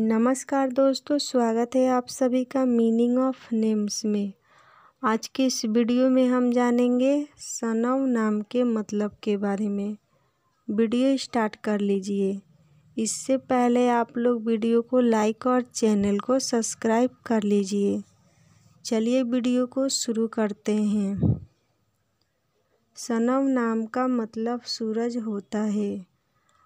नमस्कार दोस्तों स्वागत है आप सभी का मीनिंग ऑफ नेम्स में आज के इस वीडियो में हम जानेंगे सनव नाम के मतलब के बारे में वीडियो स्टार्ट कर लीजिए इससे पहले आप लोग वीडियो को लाइक और चैनल को सब्सक्राइब कर लीजिए चलिए वीडियो को शुरू करते हैं सनव नाम का मतलब सूरज होता है